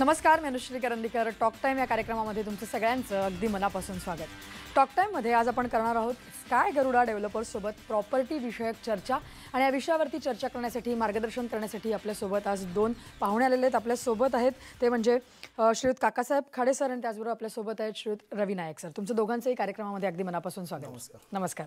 नमस्कार मी Anushree Karandikar talk time या कार्यक्रमामध्ये तुमचं सगळ्यांचं अगदी मनापासून स्वागत टॉक टाईममध्ये आज आपण करणार आहोत स्काय गरुडा डेव्हलपर्ससोबत प्रॉपर्टी विषयक चर्चा आणि या विषयावरती चर्चा करण्यासाठी मार्गदर्शन करण्यासाठी आपल्यासोबत आज दोन पाहुणे आलेले आहेत आपल्यासोबत आहेत ते म्हणजे श्रीयुत काकासाहेब खाडे सर आणि त्याचबरोबर आपल्यासोबत आहेत श्रीयुत रवी नायक सर तुमचं दोघांचंही कार्यक्रमामध्ये अगदी मनापासून स्वागत नमस्कार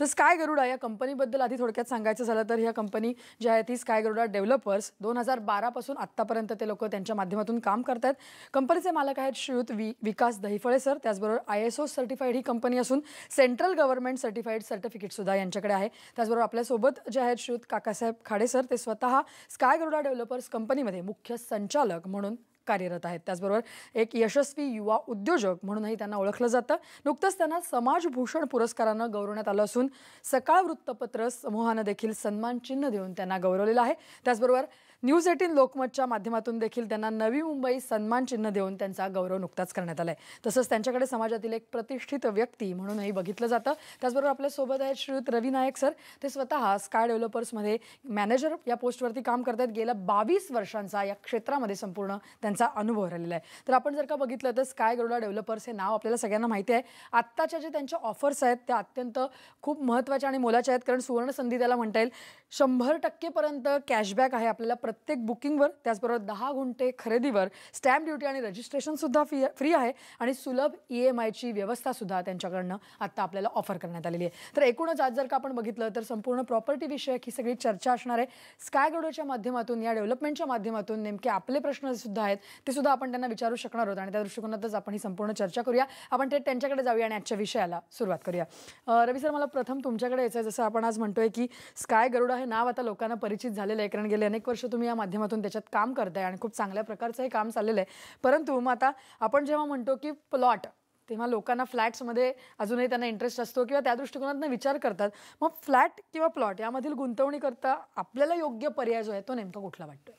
तर स्काय गरुडा या कंपनीबद्दल आधी थोडक्यात सांगायचं झालं तर ह्या कंपनी जी आहे ती स्काय गरुडा डेव्हलपर्स दोन हजार बारापासून आत्तापर्यंत ते लोक त्यांच्या माध्यमातून काम करत आहेत कंपनीचे मालक आहेत श्रीयुत वि विकास दहिफळे सर त्याचबरोबर आय एस ओ सर्टिफाईड ही कंपनी असून सेंट्रल गव्हर्नमेंट सर्टिफाईड सर्टिफिकेटसुद्धा यांच्याकडे आहे त्याचबरोबर आपल्यासोबत जे आहेत श्रीयुत काकासाहेब खाडे सर ते स्वतः स्काय गरुडा डेव्हलपर्स कंपनीमध्ये मुख्य संचालक म्हणून कार्यरत आहेत त्याचबरोबर एक यशस्वी युवा उद्योजक म्हणूनही त्यांना ओळखलं जातं नुकतंच त्यांना समाजभूषण पुरस्कारानं गौरवण्यात आलं असून सकाळ वृत्तपत्र समूहानं देखील सन्मान चिन्ह देऊन त्यांना गौरवलेलं आहे त्याचबरोबर न्यूज एटीन लोकमतच्या माध्यमातून देखील त्यांना नवी मुंबई सन्मान चिन्ह देऊन त्यांचा गौरव नुकताच करण्यात आलाय आहे तसंच त्यांच्याकडे समाजातील एक प्रतिष्ठित व्यक्ती म्हणूनही बघितलं जातं त्याचबरोबर आपल्यासोबत आहेत श्रीयुत रवी नायक सर ते स्वतः स्काय डेव्हलपर्समध्ये मॅनेजर या पोस्टवरती काम करत आहेत गेल्या बावीस वर्षांचा या क्षेत्रामध्ये संपूर्ण त्यांचा अनुभव राहिलेला आहे तर आपण जर का बघितलं तर स्काय गरुडा डेव्हलपर्स हे नाव आपल्याला सगळ्यांना माहिती आहे आत्ताच्या जे त्यांच्या ऑफर्स आहेत त्या अत्यंत खूप महत्त्वाच्या आणि मोलाच्या आहेत कारण सुवर्ण संधी त्याला म्हणता येईल शंभर टक्केपर्यंत कॅशबॅक आहे आपल्याला प्रत्येक बुकिंगवर त्याचबरोबर दहा गुंटे खरेदीवर स्टॅम्प ड्युटी आणि रजिस्ट्रेशनसुद्धा फी फ्री आहे आणि सुलभ ई एम आयची व्यवस्थासुद्धा त्यांच्याकडनं आत्ता आपल्याला ऑफर करण्यात आलेली आहे तर एकूणच आज जर का आपण बघितलं तर संपूर्ण प्रॉपर्टी विषयक ही सगळी चर्चा असणार आहे स्काय गरडोच्या माध्यमातून या डेव्हलपमेंटच्या माध्यमातून नेमके आपले प्रश्न सुद्धा आहेत ते सुद्धा आपण त्यांना विचारू शकणार आहोत आणि त्या दृष्टिकोनातच आपण ही संपूर्ण चर्चा करूया आपण थेट त्यांच्याकडे जाऊया आणि आजच्या विषयाला सुरुवात करूया रवी सर मला प्रथम तुमच्याकडे यायचं आहे जसं आपण आज म्हणतोय की स्काय गरुडा हे नाव आता लोकांना परिचित झालेलं आहे कारण गेले अनेक वर्ष तुम्ही या माध्यमातून त्याच्यात काम करताय आणि खूप चांगल्या प्रकारचं हे काम चाललेलं आहे परंतु मग आता आपण जेव्हा म्हणतो की प्लॉट तेव्हा लोकांना फ्लॅट्समध्ये अजूनही त्यांना इंटरेस्ट असतो किंवा त्या दृष्टिकोनातून विचार करतात मग फ्लॅट किंवा प्लॉट यामधील गुंतवणी करता आपल्याला योग्य पर्याय जो आहे तो नेमका कुठला वाटतो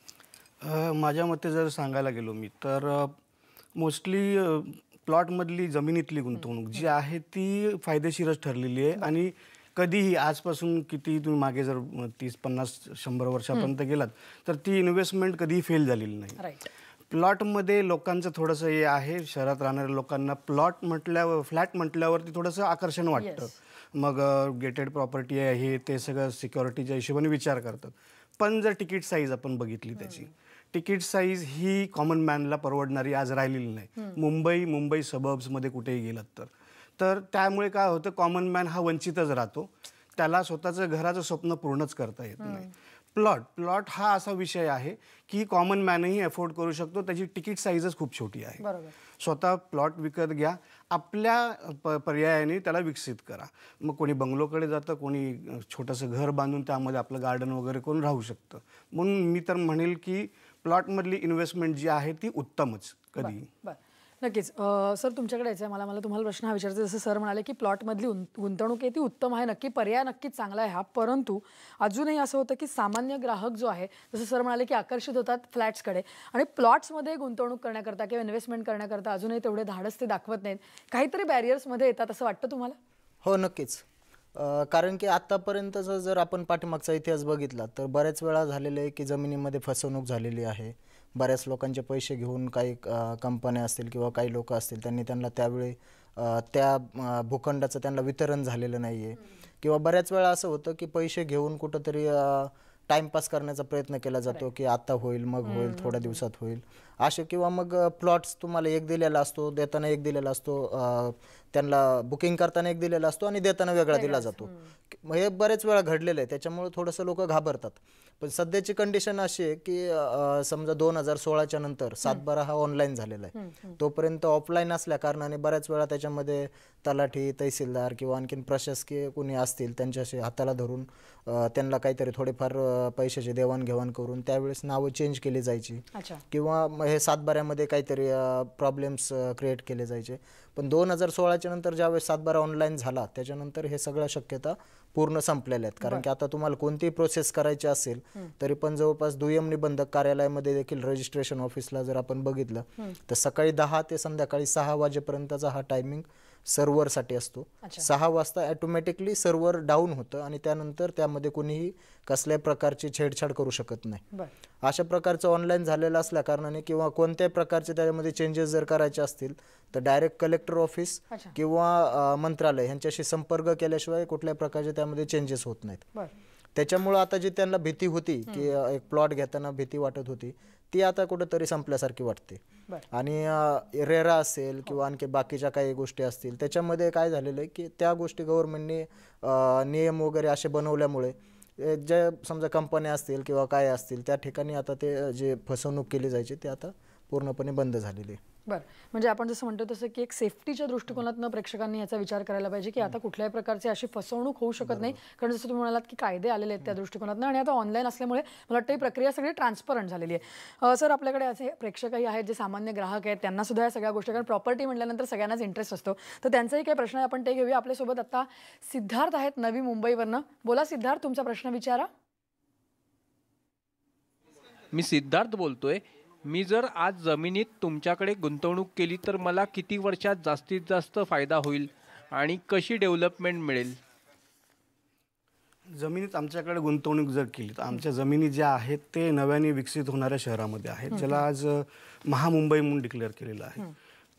माझ्या मते जर सांगायला गेलो मी तर मोस्टली प्लॉटमधली जमिनीतली गुंतवणूक जी आहे ती फायदेशीरच ठरलेली आहे आणि कधीही आजपासून किती तुम्ही मागे जर तीस पन्नास शंभर वर्षापर्यंत गेलात तर ती इन्व्हेस्टमेंट कधीही फेल झालेली नाही प्लॉटमध्ये लोकांचं थोडंसं हे आहे शहरात राहणाऱ्या लोकांना प्लॉट म्हटल्यावर फ्लॅट म्हटल्यावरती थोडंसं आकर्षण वाटतं मग गेटेड प्रॉपर्टी आहे ते सगळं सिक्युरिटीच्या हिशोबाने विचार करतात पण जर तिकीट साईज आपण बघितली त्याची तिकीट साईज ही कॉमन मॅनला परवडणारी आज राहिलेली नाही मुंबई मुंबई सबब्समध्ये कुठेही गेलात तर तर त्यामुळे काय होतं कॉमन मॅन हा वंचितच राहतो त्याला स्वतःचं घराचं स्वप्न पूर्णच करता येत नाही प्लॉट प्लॉट हा असा विषय आहे की कॉमन मॅनही अफोर्ड करू शकतो त्याची तिकीट साईजच खूप छोटी आहे स्वतः प्लॉट विकत घ्या आपल्या पर्यायाने त्याला विकसित करा मग कोणी बंगलोकडे जातं कोणी छोटंसं घर बांधून त्यामध्ये आपलं गार्डन वगैरे करून राहू शकतं म्हणून मी तर म्हणेल की प्लॉटमधली इन्व्हेस्टमेंट जी आहे ती उत्तमच कधी नक्कीच सर तुमच्याकडे यायचं आहे मला मला तुम्हाला प्रश्न हा विचारायचा जसं सर म्हणाले की प्लॉटमधली गुंतवणूक आहे ती उत्तम आहे नक्की पर्याय नक्कीच चांगला आहे हा परंतु अजूनही असं होतं की सामान्य ग्राहक जो आहे जसं सर म्हणाले की आकर्षित होतात फ्लॅट्सकडे आणि प्लॉट्समध्ये गुंतवणूक करण्याकरता किंवा इन्व्हेस्टमेंट करण्याकरता अजूनही तेवढे धाडस ते दाखवत नाहीत काहीतरी बॅरियर्समध्ये येतात असं वाटतं तुम्हाला हो नक्कीच कारण की आत्तापर्यंतचा जर आपण पाठीमागचा इतिहास बघितला तर बऱ्याच वेळा झालेलं आहे की जमिनीमध्ये फसवणूक झालेली आहे बऱ्याच लोकांचे पैसे घेऊन काही कंपन्या असतील किंवा काही लोक असतील त्यांनी त्यांना त्यावेळी त्या भूखंडाचं त्यांना वितरण झालेलं नाही आहे किंवा बऱ्याच वेळा असं होतं की पैसे घेऊन कुठंतरी टाइमपास करण्याचा प्रयत्न केला जातो की आता होईल मग होईल थोड्या दिवसात होईल असे किंवा मग प्लॉट्स तुम्हाला एक दिलेला असतो देताना एक दिलेला असतो त्यांना बुकिंग करताना एक दिलेला असतो आणि देताना वेगळा दिला जातो हे बरेच वेळा घडलेलं आहे त्याच्यामुळे थोडंसं लोक घाबरतात पण सध्याची कंडिशन अशी आहे की समजा दोन हजार सोळाच्या नंतर सातबारा हा ऑनलाईन झालेला आहे तोपर्यंत ऑफलाईन असल्या कारणाने बऱ्याच वेळा त्याच्यामध्ये तलाठी तहसीलदार किंवा आणखीन प्रशासकीय कोणी असतील त्यांच्याशी हाताला धरून त्यांना काहीतरी थोडेफार पैशाची देवाणघेवाण करून त्यावेळेस नावं चेंज केली जायची किंवा हे सातबाऱ्यामध्ये काहीतरी प्रॉब्लेम्स क्रिएट केले जायचे पण दोन हजार सोळाच्या नंतर ज्यावेळेस सातबारा ऑनलाईन झाला त्याच्यानंतर हे सगळ्या शक्यता पूर्ण संपलेल्या आहेत कारण की आता तुम्हाला कोणतीही प्रोसेस करायची असेल तरी पण जवळपास दुय्यम निबंधक कार्यालयामध्ये देखील रजिस्ट्रेशन ऑफिसला जर आपण बघितलं तर सकाळी दहा ते संध्याकाळी सहा वाजेपर्यंतचा हा टायमिंग सर्व्हरसाठी असतो सहा वाजता ऑटोमॅटिकली सर्व्हर डाऊन होतं आणि त्यानंतर त्यामध्ये कोणीही कसल्याही प्रकारची छेडछाड करू शकत नाही अशा प्रकारचं ऑनलाईन झालेलं असल्या कारणाने किंवा कोणत्याही प्रकारचे त्याच्यामध्ये चेंजेस जर करायचे असतील तर डायरेक्ट कलेक्टर ऑफिस किंवा मंत्रालय यांच्याशी संपर्क केल्याशिवाय कुठल्याही प्रकारचे त्यामध्ये चेंजेस होत नाहीत त्याच्यामुळे आता जी त्यांना भीती होती की एक प्लॉट घेताना भीती वाटत होती ती आता कुठंतरी संपल्यासारखी वाटते आणि रेरा असेल हो. किंवा आणखी बाकीच्या काही गोष्टी असतील त्याच्यामध्ये काय झालेलं आहे की त्या गोष्टी गव्हर्नमेंटने नियम वगैरे असे बनवल्यामुळे ज्या समजा कंपन्या असतील किंवा काय असतील त्या ठिकाणी आता ते जे फसवणूक केली जायची ते आता पूर्णपणे बंद झालेली आहे बरं म्हणजे आपण जसं म्हणतो तसं की एक सेफ्टीच्या दृष्टिकोनातनं प्रेक्षकांनी याचा विचार करायला पाहिजे की आता कुठल्याही प्रकारची अशी फसवणूक होऊ शकत नाही कारण जसं तुम्ही म्हणालात की कायदे आलेले आहेत त्या दृष्टिकोनातनं आणि आता ऑनलाईन असल्यामुळे मला वाटतं ही प्रक्रिया सगळी ट्रान्सपरंट झालेली आहे सर आपल्याकडे असे प्रेक्षकही आहेत जे सामान्य ग्राहक आहेत त्यांना सुद्धा या सगळ्या गोष्टी कारण प्रॉपर्टी म्हटल्यानंतर सगळ्यांनाच इंटरेस्ट असतो तर त्यांचाही काही प्रश्न आपण ते घेऊया आपल्यासोबत आता सिद्धार्थ आहेत नवी मुंबईवरनं बोला सिद्धार्थ तुमचा प्रश्न विचारा मी सिद्धार्थ बोलतोय मी जर आज जमिनीत तुमच्याकडे गुंतवणूक केली तर मला किती वर्षात जास्तीत जास्त फायदा होईल आणि कशी डेव्हलपमेंट मिळेल जमिनीत आमच्याकडे गुंतवणूक जर केली तर आमच्या जमिनी ज्या आहेत ते नव्याने विकसित होणाऱ्या शहरामध्ये आहेत ज्याला आज महामुंबई म्हणून डिक्लेअर केलेलं आहे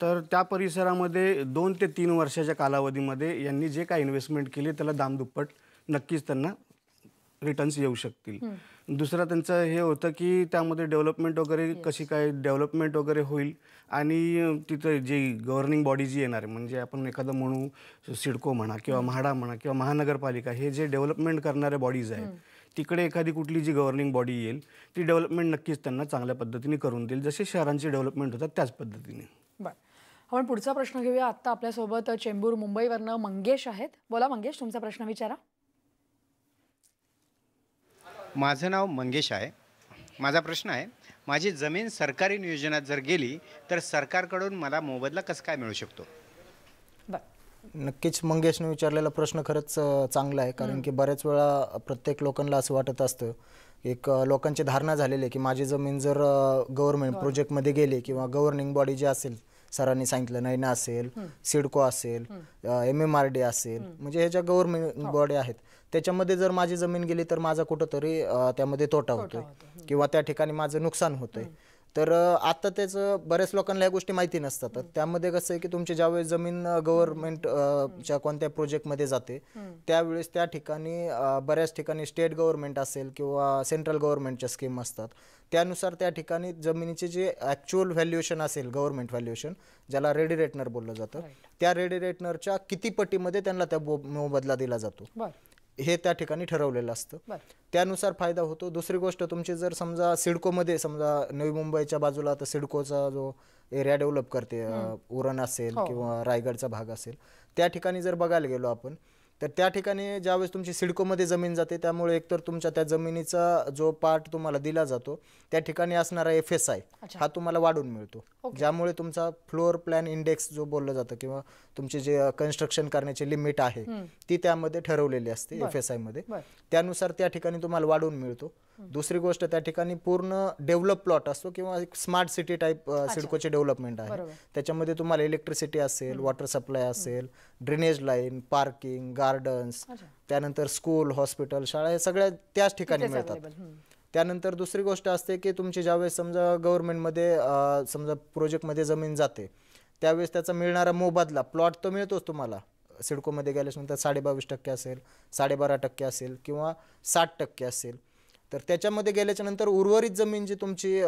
तर त्या परिसरामध्ये दोन ते तीन वर्षाच्या कालावधीमध्ये यांनी जे काय इन्व्हेस्टमेंट केली त्याला दामदुप्पट नक्कीच त्यांना रिटर्न्स येऊ शकतील दुसरं त्यांचं हे होतं की त्यामध्ये डेव्हलपमेंट वगैरे कशी काय डेव्हलपमेंट वगैरे होईल आणि तिथं जी गव्हर्निंग बॉडी जी येणार आहे म्हणजे आपण एखादं म्हणू सिडको म्हणा किंवा म्हाडा म्हणा किंवा महानगरपालिका हे जे डेव्हलपमेंट करणारे बॉडीज आहेत तिकडे एखादी कुठली जी गव्हर्निंग बॉडी येईल ती डेव्हलपमेंट नक्कीच त्यांना चांगल्या पद्धतीने करून देईल जसे शहरांची डेव्हलपमेंट होतात त्याच पद्धतीने बरं आपण पुढचा प्रश्न घेऊया आता आपल्यासोबत चेंबूर मुंबईवरनं मंगेश आहेत बोला मंगेश तुमचा प्रश्न विचारा माझं नाव मंगेश आहे माझा प्रश्न आहे माझी जमीन सरकारी नियोजनात जर गेली तर सरकारकडून मला मोबदला कसं काय मिळू शकतो नक्कीच मंगेशने विचारलेला प्रश्न खरंच चांगला आहे कारण की बऱ्याच वेळा प्रत्येक लोकांना असं वाटत असतं एक लोकांची धारणा झालेली आहे की माझी जमीन जर गव्हर्नमेंट प्रोजेक्टमध्ये गेली किंवा गव्हर्निंग बॉडी जी असेल सरांनी सांगितलं नैना असेल सिडको असेल एम एम आर डी असेल म्हणजे हे ज्या गव्हर्नमेंट बॉडी आहेत त्याच्यामध्ये जर माझी जमीन गेली तर माझा कुठंतरी त्यामध्ये तोटा होतोय किंवा त्या ठिकाणी माझं नुकसान होतंय तर आता त्याचं बऱ्याच लोकांना या गोष्टी माहिती नसतात त्यामध्ये कसं आहे की तुमची ज्यावेळेस जमीन गव्हर्नमेंटच्या कोणत्या प्रोजेक्टमध्ये जाते त्यावेळेस त्या ठिकाणी बऱ्याच ठिकाणी स्टेट गव्हर्नमेंट असेल किंवा सेंट्रल गव्हर्नमेंटच्या स्कीम असतात त्यानुसार त्या ठिकाणी जमिनीचे जे ऍक्च्युअल व्हॅल्युएशन असेल गव्हर्नमेंट व्हॅल्युएशन ज्याला रेडी रेटनर बोललं जातं त्या रेडी रेटनरच्या किती पटीमध्ये त्यांना त्या मोबदला दिला जातो हे त्या ठिकाणी ठरवलेलं असतं त्यानुसार फायदा होतो दुसरी गोष्ट तुमची जर समजा सिडकोमध्ये समजा नवी मुंबईच्या बाजूला आता सिडकोचा जो एरिया डेव्हलप करते उरण असेल हो. किंवा रायगडचा भाग असेल त्या ठिकाणी जर बघायला गेलो आपण तर त्या ठिकाणी ज्यावेळेस तुमची सिडकोमध्ये जमीन जाते त्यामुळे एकतर तुमच्या त्या जमिनीचा जो पार्ट तुम्हाला दिला जातो त्या ठिकाणी असणारा एफ एस आय हा तुम्हाला वाढून मिळतो ज्यामुळे तुमचा फ्लोअर प्लॅन इंडेक्स जो बोलला जातो किंवा तुमचे जे कन्स्ट्रक्शन करण्याची लिमिट आहे ती त्यामध्ये ठरवलेली असते एफ एस आयमध्ये त्यानुसार त्या ठिकाणी तुम्हाला वाढून मिळतो दुसरी गोष्ट त्या ठिकाणी पूर्ण डेव्हलप प्लॉट असतो किंवा एक स्मार्ट सिटी टाईप सिडकोचे डेव्हलपमेंट आहे त्याच्यामध्ये तुम्हाला इलेक्ट्रिसिटी असेल वॉटर सप्लाय असेल ड्रेनेज लाईन पार्किंग गार्डन्स त्यानंतर स्कूल हॉस्पिटल शाळा हे सगळ्या त्याच ठिकाणी मिळतात त्यानंतर दुसरी गोष्ट असते की तुमची ज्यावेळेस समजा गव्हर्नमेंटमध्ये समजा प्रोजेक्टमध्ये जमीन जाते त्यावेळेस त्याचा मिळणारा मोबदला प्लॉट तर मिळतोच तुम्हाला सिडकोमध्ये गेल्यानंतर साडेबावीस टक्के असेल साडेबारा टक्के असेल किंवा साठ टक्के असेल तर त्याच्यामध्ये गेल्याच्या नंतर उर्वरित जमीन जी तुमची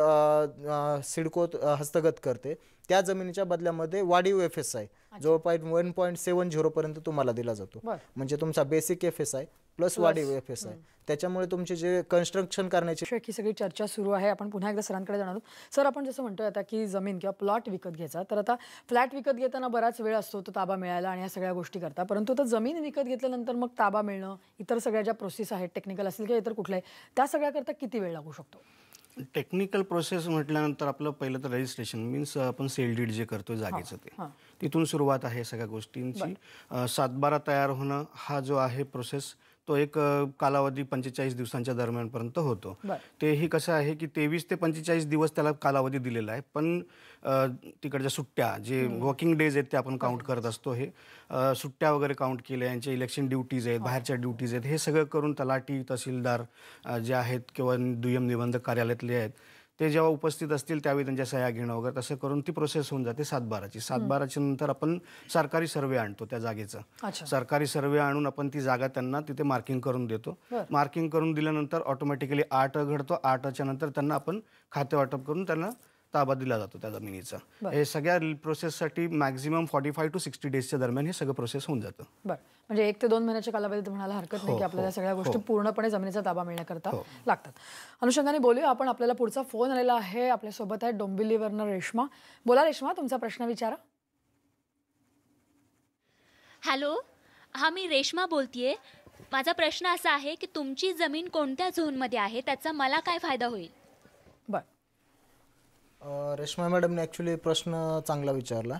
सिडकोत हस्तगत करते त्या जमिनीच्या बदल्यामध्ये वाढीव एफ एस आय जवळपास वन पॉईंट सेवन पर्यंत तुम्हाला दिला जातो म्हणजे तुमचा basic F S I plus वाढीव एफ एस आहे त्याच्यामुळे तुमचे जे कन्स्ट्रक्शन करण्याची सगळी चर्चा सुरू आहे आपण पुन्हा एकदा सरांकडे जाणार सर आपण जसं म्हणतोय आता की जमीन किंवा प्लॉट विकत घ्यायचा तर आता फ्लॅट विकत घेताना बराच वेळ असतो तो ताबा मिळायला आणि या सगळ्या गोष्टी करता परंतु आता जमीन विकत घेतल्यानंतर मग ताबा मिळणं इतर सगळ्या ज्या प्रोसेस आहेत टेक्निकल असेल किंवा इतर कुठल्या त्या सगळ्याकरता किती वेळ लागू शकतो टेक्निकल प्रोसेस म्हटल्यानंतर आपलं पहिलं तर रजिस्ट्रेशन मीन्स आपण सेल डीड जे करतोय जागेचं ते तिथून सुरुवात आहे सगळ्या गोष्टींची सातबारा तयार होणं हा जो आहे प्रोसेस तो एक कालावधी पंचेचाळीस दिवसांच्या दरम्यानपर्यंत होतो ते ही कसं आहे की तेवीस ते पंचेचाळीस दिवस त्याला कालावधी दिलेला आहे पण तिकडच्या सुट्ट्या जे वर्किंग डेज आहेत ते आपण काउंट करत असतो हे सुट्ट्या वगैरे काउंट केल्या यांचे इलेक्शन ड्युटीज आहेत हो. बाहेरच्या ड्युटीज आहेत हे सगळं करून तलाठी तहसीलदार जे आहेत किंवा दुय्यम निबंधक कार्यालयातले आहेत ते जेव्हा उपस्थित असतील त्यावेळी त्यांच्या सह्या घेणं वगैरे तसं करून ती प्रोसेस होऊन जाते सातबाराची सातबाराच्या नंतर आपण सरकारी सर्वे आणतो त्या जागेचा सरकारी सर्वे आणून आपण ती जागा त्यांना तिथे मार्किंग करून देतो मार्किंग करून दिल्यानंतर ऑटोमॅटिकली आठ घडतो आठच्या नंतर त्यांना आपण खाते वाटप करून त्यांना ताबा दिला जातो त्या जमिनीचा हे सगळ्या प्रोसेससाठी maximum forty five to sixty डेजच्या दरम्यान हे सगळं प्रोसेस होऊन जातं बरं म्हणजे एक ते दोन महिन्याच्या कालावधीत म्हणायला हरकत नाही हो, की आपल्याला हो, सगळ्या हो. गोष्टी पूर्णपणे जमिनीचा ताबा मिळण्याकरता लागतात अनुषंगाने बोलूया आपण आपल्याला पुढचा फोन आलेला आहे आपल्यासोबत आहे डोंबिवलीवरनं रेश्मा बोला रेश्मा तुमचा प्रश्न विचारा हॅलो हा मी रेश्मा बोलतेय माझा प्रश्न असा आहे की तुमची जमीन कोणत्या झोनमध्ये आहे त्याचा मला काय फायदा होईल बरं रेश्मा मॅडमने ॲक्च्युली प्रश्न चांगला विचारला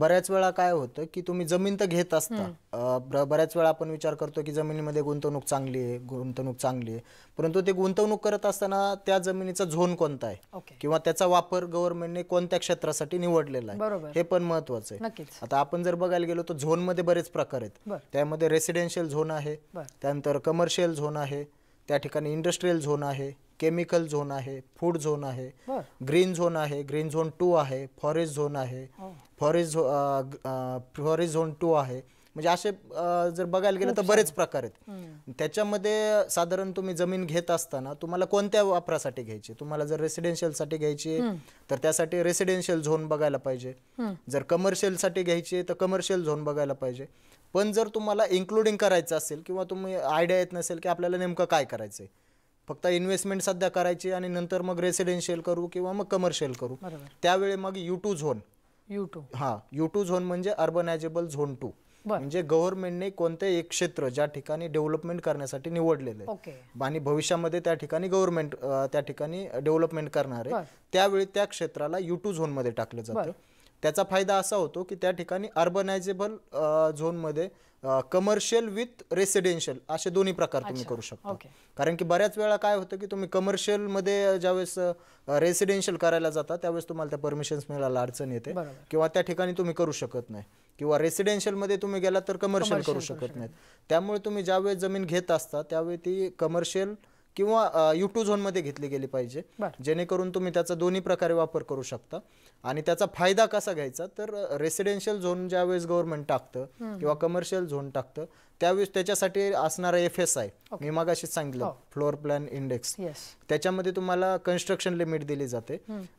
बऱ्याच वेळा काय होतं की तुम्ही जमीन तर घेत असता बऱ्याच वेळा आपण विचार करतो की जमिनीमध्ये गुंतवणूक चांगली आहे गुंतवणूक चांगली आहे परंतु ते गुंतवणूक करत असताना त्या जमिनीचा झोन कोणता आहे किंवा त्याचा वापर गव्हर्नमेंटने कोणत्या क्षेत्रासाठी निवडलेला आहे हे पण महत्वाचं आहे आता आपण जर बघायला गेलो तर झोन मध्ये बरेच प्रकार आहेत त्यामध्ये रेसिडेन्शियल झोन आहे त्यानंतर कमर्शियल झोन आहे त्या ठिकाणी इंडस्ट्रीयल झोन आहे केमिकल झोन आहे फूड झोन आहे ग्रीन झोन आहे ग्रीन झोन टू आहे फॉरेस्ट झोन आहे हो. फॉरेस्ट फॉरेस्ट झोन टू आहे म्हणजे असे जर बघायला गेलं तर बरेच प्रकार आहेत त्याच्यामध्ये साधारण तुम्ही जमीन घेत असताना तुम्हाला कोणत्या वापरासाठी घ्यायची तुम्हाला जर साठी घ्यायची तर त्यासाठी रेसिडेन्शियल झोन बघायला पाहिजे जर कमर्शियल साठी घ्यायची तर कमर्शियल झोन बघायला पाहिजे पण जर तुम्हाला इन्क्लुडिंग करायचं असेल किंवा तुम्ही आयडिया येत नसेल की आपल्याला नेमकं काय करायचंय फक्त इन्व्हेस्टमेंट सध्या करायची आणि नंतर मग रेसिडेन्शियल करू किंवा मग कमर्शियल करू त्यावेळी मग U two zone U two हा यू टू झोन म्हणजे अर्बनायझेबल झोन टू म्हणजे गव्हर्नमेंटने कोणते एक क्षेत्र ज्या ठिकाणी डेव्हलपमेंट करण्यासाठी निवडलेले आणि भविष्यामध्ये त्या ठिकाणी गव्हर्नमेंट त्या ठिकाणी डेव्हलपमेंट करणार आहे त्यावेळी त्या क्षेत्राला यू टू झोन मध्ये टाकलं जातं त्याचा फायदा असा होतो की त्या ठिकाणी अर्बनायझेबल झोनमध्ये कमर्शियल विथ रेसिडेन्शियल असे दोन्ही प्रकार तुम्ही करू शकता कारण की बऱ्याच वेळा काय होतं की तुम्ही कमर्शियलमध्ये ज्यावेळेस रेसिडेन्शियल करायला जाता त्यावेळेस तुम्हाला त्या परमिशन्स मिळायला अडचण येते किंवा त्या ठिकाणी तुम्ही करू शकत नाही किंवा रेसिडेन्शियलमध्ये तुम्ही गेला तर कमर्शियल करू शकत नाहीत त्यामुळे तुम्ही ज्यावेळेस जमीन घेत असता त्यावेळी ती कमर्शियल किंवा यू झोन मध्ये घेतली गेली पाहिजे जेणेकरून तुम्ही त्याचा दोन्ही प्रकारे वापर करू शकता आणि त्याचा फायदा कसा घ्यायचा तर रेसिडेन्शियल झोन ज्यावेळेस गव्हर्नमेंट टाकतं किंवा कमर्शियल झोन टाकतं त्यावेळेस त्याच्यासाठी असणारा एफ एस आय मी मागाशी सांगितलं फ्लोअर प्लॅन इंडेक्स त्याच्यामध्ये तुम्हाला कन्स्ट्रक्शन लिमिट दिली जाते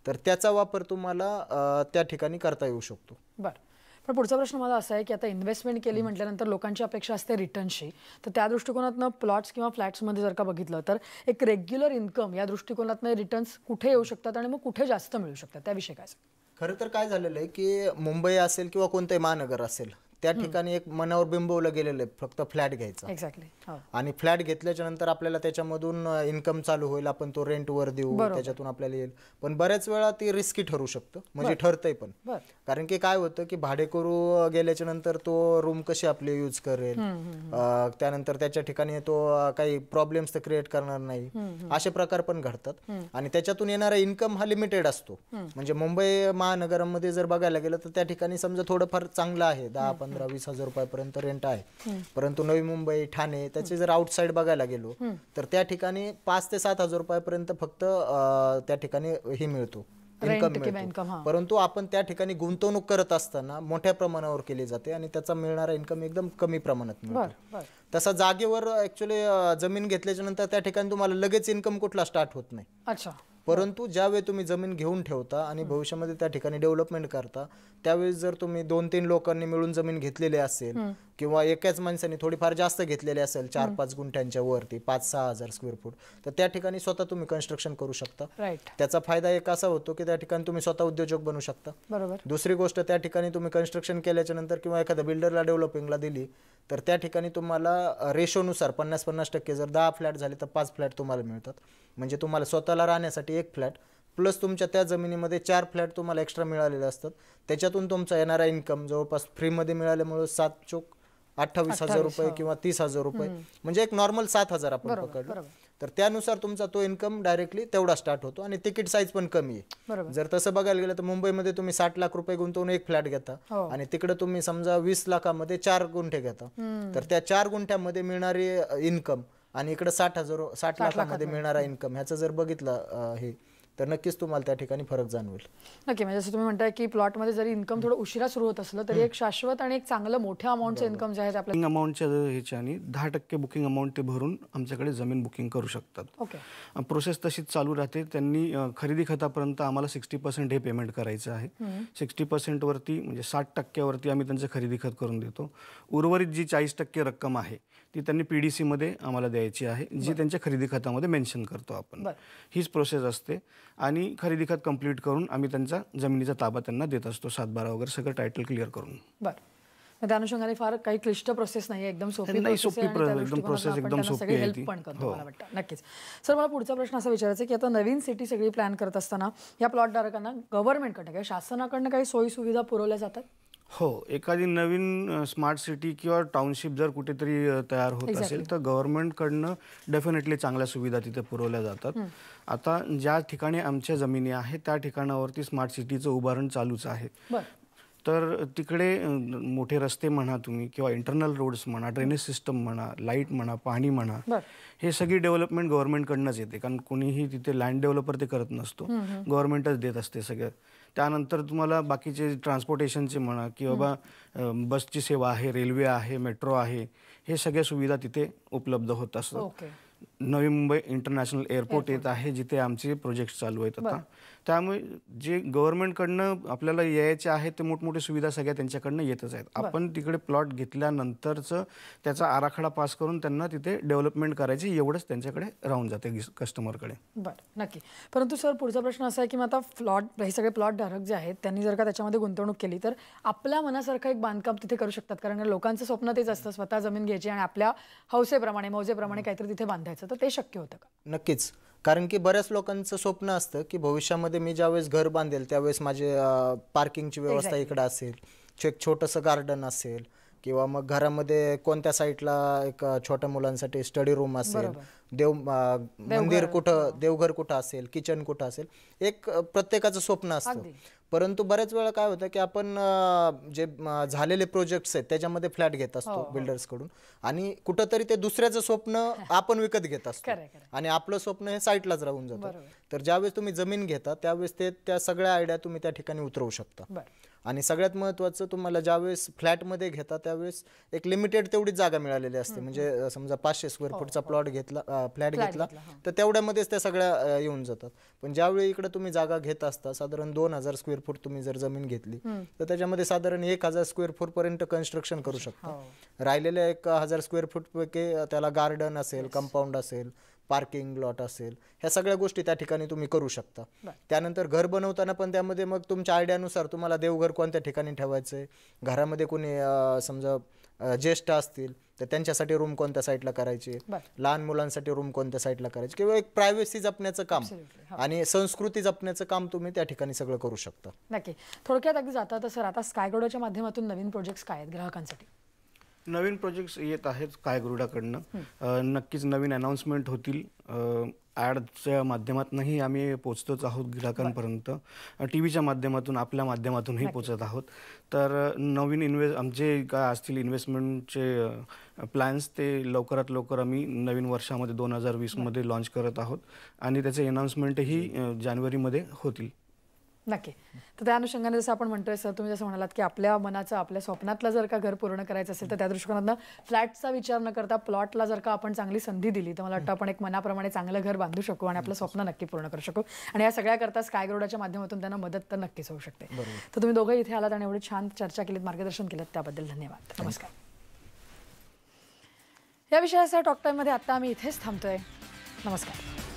तर त्याचा वापर तुम्हाला त्या ठिकाणी करता येऊ शकतो बरं पण पुढचा प्रश्न माझा असा आहे की आता इन्व्हेस्टमेंट केली म्हटल्यानंतर लोकांची अपेक्षा असते रिटर्नशी तर त्या दृष्टिकोनातनं प्लॉट्स किंवा फ्लॅट्समध्ये जर का बघितलं तर एक रेग्युलर इन्कम या दृष्टिकोनातनं रिटर्न्स कुठे येऊ शकतात आणि मग कुठे जास्त मिळू शकतात त्याविषयी काय खरं तर काय झालेलं आहे की मुंबई असेल किंवा कोणतंही महानगर असेल त्या ठिकाणी एक मनावर बिंबवलं गेलेलं आहे फक्त फ्लॅट घ्यायचा हो. आणि फ्लॅट घेतल्याच्या नंतर आपल्याला त्याच्यामधून इन्कम चालू होईल आपण तो रेंटवर देऊ त्याच्यातून आपल्याला येईल पण बऱ्याच वेळा ती रिस्की ठरू शकतो म्हणजे ठरतंय पण कारण की काय होतं की भाडेकरू गेल्याच्या नंतर तो रूम कशी आपली युज करेल त्यानंतर त्याच्या ठिकाणी तो काही प्रॉब्लेम्स तर क्रिएट करणार नाही असे प्रकार पण घडतात आणि त्याच्यातून येणारा इन्कम हा लिमिटेड असतो म्हणजे मुंबई महानगरमध्ये जर बघायला गेलं तर त्या ठिकाणी समजा थोडंफार चांगलं आहे दहा पंधरा वीस हजार रुपयापर्यंत रेंट आहे परंतु नवी मुंबई ठाणे त्याचे जर आउटसाईड बघायला गेलो तर त्या ठिकाणी पाच ते सात हजार रुपयापर्यंत फक्त त्या ठिकाणी हे मिळतो इन्कम परंतु आपण त्या ठिकाणी गुंतवणूक करत असताना मोठ्या प्रमाणावर केली जाते आणि त्याचा मिळणारा इन्कम एकदम कमी प्रमाणात मिळतो तसा जागेवर ऍक्च्युली जमीन घेतल्याच्या नंतर त्या ठिकाणी तुम्हाला लगेच इन्कम कुठला स्टार्ट होत नाही अच्छा परंतु ज्यावेळी तुम्ही जमीन घेऊन ठेवता आणि भविष्यामध्ये त्या ठिकाणी डेव्हलपमेंट करता त्यावेळेस जर तुम्ही दोन तीन लोकांनी मिळून जमीन घेतलेली असेल किंवा एकाच माणसाने थोडीफार जास्त घेतलेली असेल चार पाच गुंठ्यांच्या वरती पाच सहा हजार स्क्वेअर फूट तर त्या ठिकाणी स्वतः तुम्ही कन्स्ट्रक्शन करू शकता त्याचा फायदा एक असा होतो की त्या ठिकाणी तुम्ही स्वतः उद्योजक बनू शकता बरोबर दुसरी गोष्ट त्या ठिकाणी तुम्ही कन्स्ट्रक्शन केल्याच्या नंतर किंवा एखाद्या बिल्डरला डेव्हलपिंगला दिली तर त्या ठिकाणी तुम्हाला रेशोनुसार पन्नास पन्नास टक्के जर दहा फ्लॅट झाले तर पाच फ्लॅट तुम्हाला मिळतात म्हणजे तुम्हाला स्वतःला राहण्यासाठी एक फ्लॅट प्लस तुमच्या त्या जमिनीमध्ये चार फ्लॅट तुम्हाला एक्स्ट्रा मिळालेले असतात त्याच्यातून तुमचा येणारा इन्कम जवळपास फ्रीमध्ये मिळाल्यामुळे सात चोक अठ्ठावीस हजार रुपये हो. किंवा तीस हजार रुपये म्हणजे एक नॉर्मल सात हजार आपण पकडलो तर त्यानुसार तुमचा तो इन्कम डायरेक्टली तेवढा स्टार्ट होतो आणि तिकीट साईज पण कमी आहे जर तसं बघायला गेलं तर मुंबईमध्ये तुम्ही साठ लाख रुपये गुंतवून एक फ्लॅट घेता हो. आणि तिकडे तुम्ही समजा वीस लाखामध्ये चार गुंठे घेता तर त्या चार गुंठ्यामध्ये मिळणारी इन्कम आणि इकडे साठ हजार साठ लाखामध्ये मिळणारा इन्कम ह्याचं जर बघितलं हे तर नक्कीच तुम्हाला त्या ठिकाणी फरक जाणवेल नक्की म्हणजे जसं तुम्ही म्हणताय की प्लॉटमध्ये जरी इन्कम थोडं उशिरा सुरू होत असलं तरी एक शाश्वत आणि एक चांगलं मोठ्या अमाऊंटचं इन्कम जे आहे आपल्या अमाऊंटच्या ह्याच्याने दहा टक्के बुकिंग अमाऊंट ते भरून आमच्याकडे जमीन बुकिंग करू शकतात ओके प्रोसेस तशीच चालू राहते त्यांनी खरेदी खतापर्यंत आम्हाला सिक्स्टी पर्सेंट हे पेमेंट करायचं आहे सिक्स्टी पर्सेंटवरती म्हणजे साठ टक्क्यावरती आम्ही त्यांचं खरेदी खत करून देतो उर्वरित जी चाळीस टक्के रक्कम आहे ती त्यांनी पीडीसी मध्ये आम्हाला द्यायची आहे जी त्यांच्या खरेदी खतामध्ये मेन्शन करतो आपण हीच प्रोसेस असते आणि खरेदी खत कंप्लीट करून आम्ही त्यांचा जमिनीचा ताबा त्यांना देत असतो सातबारा वगैरे सगळं टायटल क्लिअर करून बरं त्या अनुषंगाने फार काही क्लिष्ट प्रोसेस नाही एकदम सोपी नाही एकदम प्रोसेस एकदम सोपी हेल्प पण करतो हो. मला वाटतं नक्कीच सर मला पुढचा प्रश्न असा विचारायचा की आता नवीन सिटी सगळी प्लॅन करत असताना या प्लॉटधारकांना गव्हर्नमेंटकडनं किंवा शासनाकडनं काही सोयी सुविधा पुरवल्या जातात हो एखादी नवीन स्मार्ट सिटी किंवा टाउनशिप जर कुठेतरी तयार होत असेल तर गव्हर्नमेंटकडनं डेफिनेटली चांगल्या सुविधा तिथे पुरवल्या जातात आता ज्या ठिकाणी आमच्या जमिनी आहेत त्या ठिकाणावरती स्मार्ट सिटीचं उभारण चालूच आहे तर तिकडे मोठे रस्ते म्हणा तुम्ही किंवा इंटरनल रोड्स म्हणा ड्रेनेज सिस्टम म्हणा लाईट म्हणा पाणी म्हणा हे सगळी डेव्हलपमेंट गव्हर्नमेंटकडनंच येते कारण कोणीही तिथे लँड डेव्हलपर ते करत नसतो गव्हर्नमेंटच देत असते सगळं त्यानंतर तुम्हाला बाकीचे ट्रान्सपोर्टेशनचे म्हणा की बाबा बसची सेवा आहे रेल्वे आहे मेट्रो आहे हे सगळ्या सुविधा तिथे उपलब्ध होत असतात नवी मुंबई इंटरनॅशनल एअरपोर्ट येत आहे जिथे आमचे प्रोजेक्ट चालू आहेत आता त्यामुळे जे गव्हर्नमेंटकडनं आपल्याला यायचे आहेत ते मोठमोठे सुविधा सगळ्या त्यांच्याकडनं येतच आहेत आपण तिकडे प्लॉट घेतल्यानंतरचं त्याचा आराखडा पास करून त्यांना तिथे डेव्हलपमेंट करायची एवढंच त्यांच्याकडे राहून जाते कस्टमरकडे बरं नक्की परंतु सर पुढचा प्रश्न असा आहे की मग आता प्लॉट हे सगळे प्लॉट धारक जे आहेत त्यांनी जर का त्याच्यामध्ये गुंतवणूक केली तर आपल्या मनासारखं एक बांधकाम तिथे करू शकतात कारण लोकांचं स्वप्न तेच असतं स्वतः जमीन घ्यायची आणि आपल्या हौसेप्रमाणे मौजेप्रमाणे काहीतरी तिथे बांधायचं ते शक्य होतं का नक्कीच कारण की बऱ्याच लोकांचं स्वप्न असतं की भविष्यामध्ये मी ज्यावेळेस घर बांधेल त्यावेळेस माझे पार्किंगची व्यवस्था इकडे असेल एक छोटंसं गार्डन असेल किंवा मग घरामध्ये कोणत्या साईडला एक छोट्या मुलांसाठी स्टडी रूम असेल देव मंदिर कुठं हो. देवघर कुठं असेल किचन कुठं असेल एक प्रत्येकाचं स्वप्न असतं परंतु बऱ्याच वेळा काय होतं की आपण जे झालेले प्रोजेक्ट्स आहेत त्याच्यामध्ये फ्लॅट घेत असतो बिल्डर्सकडून हो, हो. आणि कुठंतरी ते दुसऱ्याचं स्वप्न आपण विकत घेत असतो आणि आपलं स्वप्न हे साईटलाच राहून जातं तर ज्यावेळेस तुम्ही जमीन घेता त्यावेळेस ते त्या सगळ्या आयडिया तुम्ही त्या ठिकाणी उतरवू शकता आणि सगळ्यात महत्त्वाचं तुम्हाला ज्यावेळेस फ्लॅटमध्ये घेता त्यावेळेस एक लिमिटेड तेवढीच जागा मिळालेली असते म्हणजे समजा पाचशे स्क्वेअर फूटचा प्लॉट घेतला फ्लॅट घेतला तर तेवढ्यामध्येच त्या सगळ्या येऊन जातात पण ज्यावेळी इकडे तुम्ही जागा घेत असता साधारण दोन हजार स्क्वेअर फूट तुम्ही जर जमीन घेतली तर त्याच्यामध्ये साधारण एक हजार स्क्वेअर फूट पर्यंत कन्स्ट्रक्शन करू शकता हो. राहिलेल्या एक हजार स्क्वेअर फूट पैकी त्याला गार्डन असेल कंपाऊंड असेल पार्किंग लॉट असेल ह्या सगळ्या गोष्टी त्या ठिकाणी तुम्ही करू शकता त्यानंतर घर बनवताना पण त्यामध्ये मग तुमच्या आयडियानुसार तुम्हाला देवघर कोणत्या ठिकाणी ठेवायचं आहे घरामध्ये कोणी समजा ज्येष्ठ असतील तर त्यांच्यासाठी रूम कोणत्या साईडला करायची लहान मुलांसाठी रूम कोणत्या साईडला करायची किंवा एक प्रायव्हसी जपण्याचं काम हो. आणि संस्कृती जपण्याचं काम तुम्ही त्या ठिकाणी सगळं करू शकता नक्की थोडक्यात अगदी जाता तर सर आता स्कायगोडोच्या माध्यमातून नवीन प्रोजेक्ट्स काय आहेत ग्राहकांसाठी नवीन प्रोजेक्ट्स येत आहेत काय गरुडाकडनं नक्कीच नवीन अनाऊन्समेंट होतील ॲडच्या माध्यमातूनही आम्ही पोचतोच आहोत ग्राहकांपर्यंत टी व्हीच्या माध्यमातून आपल्या माध्यमातूनही पोचत आहोत तर नवीन इन्व्हे आमचे काय असतील इन्व्हेस्टमेंटचे प्लॅन्स ते लवकरात लवकर आम्ही नवीन वर्षामध्ये दोन हजार वीसमध्ये लॉन्च करत आहोत आणि त्याचे अनाऊन्समेंटही जानेवारीमध्ये होतील नक्की तर त्या अनुषंगाने जसं आपण म्हणतोय सर तुम्ही जसं म्हणालात की आपल्या मनाचं आपल्या स्वप्नातलं जर का घर पूर्ण करायचं असेल तर त्या दृष्टिकोनातनं फ्लॅटचा विचार न करता प्लॉटला जर का आपण चांगली संधी दिली तर मला वाटतं आपण एक मनाप्रमाणे चांगलं घर बांधू शकू आणि आपलं स्वप्न नक्की पूर्ण करू शकू आणि या सगळ्याकरता स्काय ग्रोडाच्या माध्यमातून त्यांना मदत तर नक्कीच होऊ शकते तर तुम्ही दोघं इथे आलात आणि एवढी छान चर्चा केलीत मार्गदर्शन केलं त्याबद्दल धन्यवाद नमस्कार या विषयासह टॉक टाईममध्ये आत्ता आम्ही इथेच थांबतोय नमस्कार